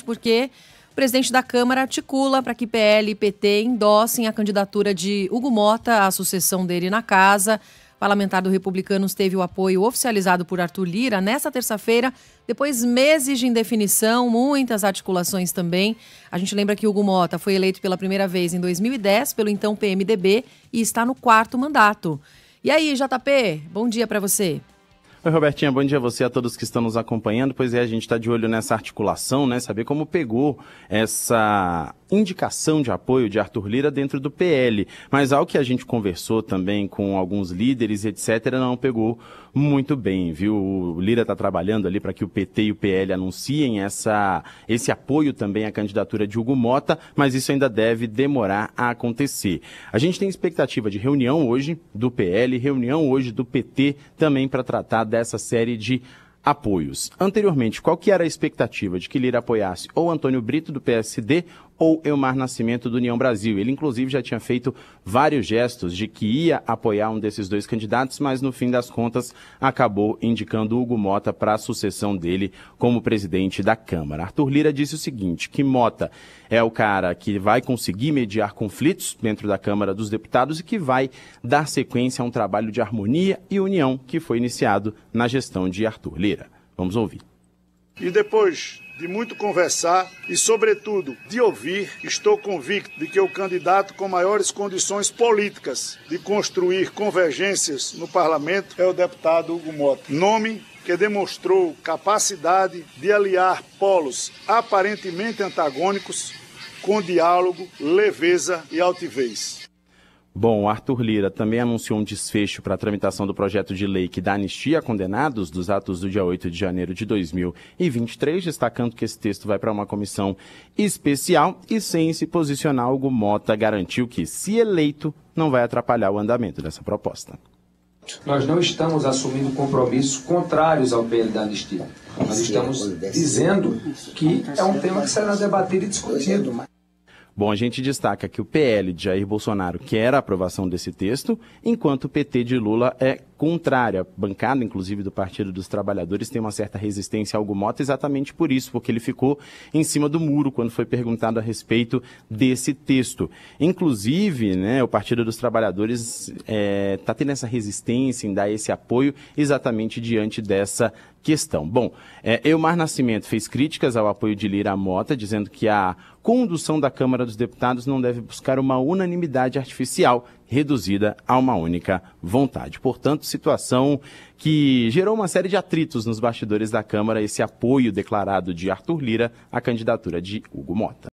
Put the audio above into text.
porque o presidente da Câmara articula para que PL e PT endossem a candidatura de Hugo Mota à sucessão dele na casa. O parlamentar do Republicanos teve o apoio oficializado por Arthur Lira nesta terça-feira, depois meses de indefinição, muitas articulações também. A gente lembra que Hugo Mota foi eleito pela primeira vez em 2010 pelo então PMDB e está no quarto mandato. E aí, JP, bom dia para você. Oi, Robertinha, bom dia a você e a todos que estão nos acompanhando. Pois é, a gente está de olho nessa articulação, né? Saber como pegou essa indicação de apoio de Arthur Lira dentro do PL, mas ao que a gente conversou também com alguns líderes, etc., não pegou muito bem, viu? O Lira está trabalhando ali para que o PT e o PL anunciem essa, esse apoio também à candidatura de Hugo Mota, mas isso ainda deve demorar a acontecer. A gente tem expectativa de reunião hoje do PL, reunião hoje do PT também para tratar dessa série de apoios. Anteriormente, qual que era a expectativa de que Lira apoiasse ou Antônio Brito do PSD ou Elmar Nascimento do União Brasil. Ele, inclusive, já tinha feito vários gestos de que ia apoiar um desses dois candidatos, mas no fim das contas acabou indicando Hugo Mota para a sucessão dele como presidente da Câmara. Arthur Lira disse o seguinte: que Mota é o cara que vai conseguir mediar conflitos dentro da Câmara dos Deputados e que vai dar sequência a um trabalho de harmonia e união que foi iniciado na gestão de Arthur Lira. Vamos ouvir. E depois de muito conversar e, sobretudo, de ouvir, estou convicto de que o candidato com maiores condições políticas de construir convergências no parlamento é o deputado Hugo Mota. Nome que demonstrou capacidade de aliar polos aparentemente antagônicos com diálogo, leveza e altivez. Bom, Arthur Lira também anunciou um desfecho para a tramitação do projeto de lei que dá anistia a condenados dos atos do dia 8 de janeiro de 2023, destacando que esse texto vai para uma comissão especial e, sem se posicionar, Hugo Mota garantiu que, se eleito, não vai atrapalhar o andamento dessa proposta. Nós não estamos assumindo compromissos contrários ao PL da anistia. Nós estamos dizendo que é um tema que será debatido e discutido. Bom, a gente destaca que o PL de Jair Bolsonaro quer a aprovação desse texto, enquanto o PT de Lula é contrária. Bancada, inclusive, do Partido dos Trabalhadores tem uma certa resistência ao Gumota exatamente por isso, porque ele ficou em cima do muro quando foi perguntado a respeito desse texto. Inclusive, né, o Partido dos Trabalhadores está é, tá tendo essa resistência em dar esse apoio exatamente diante dessa questão. Bom, é, Eumar Nascimento fez críticas ao apoio de Lira Mota, dizendo que a condução da Câmara dos Deputados não deve buscar uma unanimidade artificial reduzida a uma única vontade. Portanto, situação que gerou uma série de atritos nos bastidores da Câmara, esse apoio declarado de Arthur Lira à candidatura de Hugo Mota.